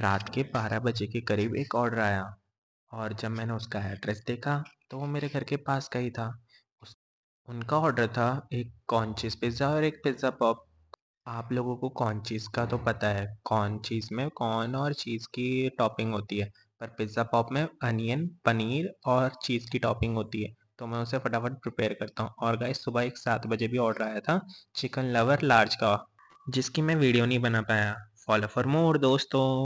रात के बारह बजे के करीब एक ऑर्डर आया और जब मैंने उसका एड्रेस देखा तो वो मेरे घर के पास का ही था उस उनका ऑर्डर था एक चीज़ पिज़्ज़ा और एक पिज़्ज़ा पॉप आप लोगों को कॉर्न चीज़ का तो पता है कॉर्न चीज़ में कॉर्न और चीज़ की टॉपिंग होती है पर पिज़्ज़ा पॉप में अनियन पनीर और चीज़ की टॉपिंग होती है तो मैं उसे फटाफट प्रिपेयर करता हूँ और गाय सुबह एक सात बजे भी ऑर्डर आया था चिकन लवर लार्ज का जिसकी मैं वीडियो नहीं बना पाया फॉलो फॉर मोर दोस्तों